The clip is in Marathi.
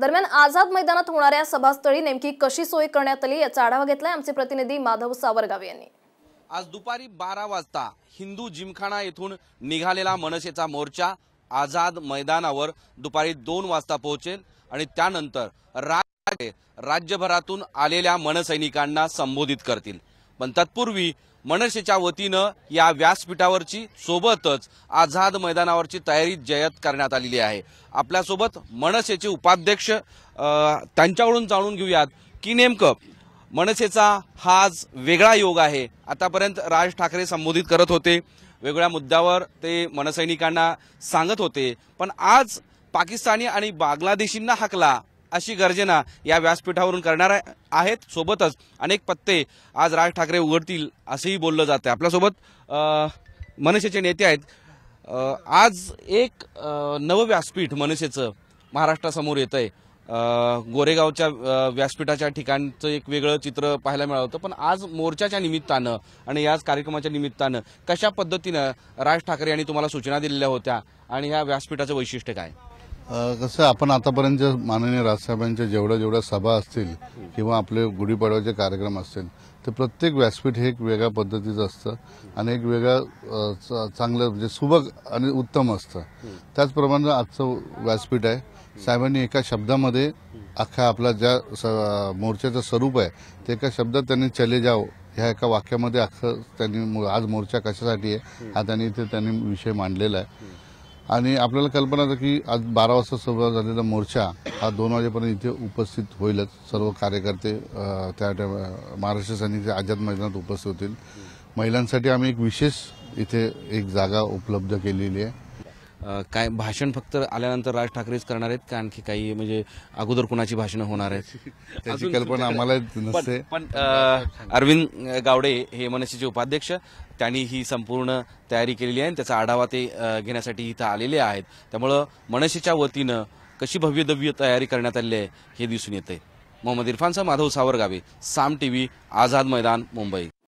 दरम्यान आझाद मैदानात होणाऱ्या सभास्थळी नेमकी कशी सोय करण्यात आली याचा आढावा घेतलाय आमचे प्रतिनिधी माधव सावरगाव यांनी आज दुपारी बारा वाजता हिंदू जिमखाना येथून निघालेला मनसेचा मोर्चा आझाद मैदानावर दुपारी दोन वाजता पोहोचेल आणि त्यानंतर राज्यभरातून आलेल्या मनसैनिकांना संबोधित करतील पण तत्पूर्वी मनसेच्या वतीनं या व्यासपीठावरची सोबतच आझाद मैदानावरची तयारी जयत करण्यात आलेली आहे आपल्यासोबत मनसेचे उपाध्यक्ष त्यांच्याकडून जाणून घेऊयात की नेमकं मनसेचा हा आज वेगळा योग आहे आतापर्यंत राज ठाकरे संबोधित करत होते वेगळ्या मुद्द्यावर ते मनसैनिकांना सांगत होते पण आज पाकिस्तानी आणि बांगलादेशींना हाकला अशी गर्जना या व्यासपीठावरून करणार आहेत सोबतच अनेक पत्ते आज राज ठाकरे उघडतील असंही बोललं जातं आपल्यासोबत मनसेचे नेते आहेत आज एक नवं व्यासपीठ मनसेचं महाराष्ट्रासमोर येत आहे गोरेगावच्या व्यासपीठाच्या ठिकाणचं एक वेगळं चित्र पाहायला मिळालं होतं पण आज मोर्चाच्या निमित्तानं आणि याच कार्यक्रमाच्या निमित्तानं कशा पद्धतीनं राज ठाकरे यांनी तुम्हाला सूचना दिलेल्या होत्या आणि ह्या व्यासपीठाचं वैशिष्ट्य काय कसं आपण आतापर्यंत माननीय राजसाहेबांच्या जेवढ्या जेवढ्या सभा असतील किंवा आपले गुढीपाडव्याचे कार्यक्रम असतील तर प्रत्येक व्यासपीठ हे एक वेगळ्या पद्धतीचं असतं आणि एक वेगळ्या चांगलं म्हणजे सुबक आणि उत्तम असतं त्याचप्रमाणे आजचं व्यासपीठ आहे साहेबांनी एका शब्दामध्ये अख्खा आपला ज्या मोर्चाचं स्वरूप आहे ते एका शब्दात त्यांनी चले जाओ ह्या एका वाक्यामध्ये अख्खं त्यांनी आज मोर्चा कशासाठी आहे हा त्यांनी इथे त्यांनी विषय मांडलेला आहे आणि आपल्याला कल्पना होतं की आज बारा वाजता सुरुवात झालेला मोर्चा हा दोन वाजेपर्यंत इथे उपस्थित होईलच सर्व कार्यकर्ते त्या महाराष्ट्र सैनिक आझाद मैदानात उपस्थित होतील महिलांसाठी आम्ही एक विशेष इथे एक जागा उपलब्ध केलेली आहे काय भाषण फक्त आल्यानंतर राज ठाकरेच करणार आहेत का आणखी काही म्हणजे अगोदर कुणाची भाषणं होणार आहेत त्याची कल्पना आम्हाला नसते पण अरविंद गावडे हे मनसेचे उपाध्यक्ष त्यांनी ही संपूर्ण तयारी केलेली आहे आणि त्याचा आढावा ते घेण्यासाठी इथं आलेले आहेत त्यामुळं मनसेच्या वतीनं कशी भव्य दव्य तयारी करण्यात आली आहे हे दिसून येते मोहम्मद इरफानचा माधव सावरगावे साम टी व्ही आझाद मैदान मुंबई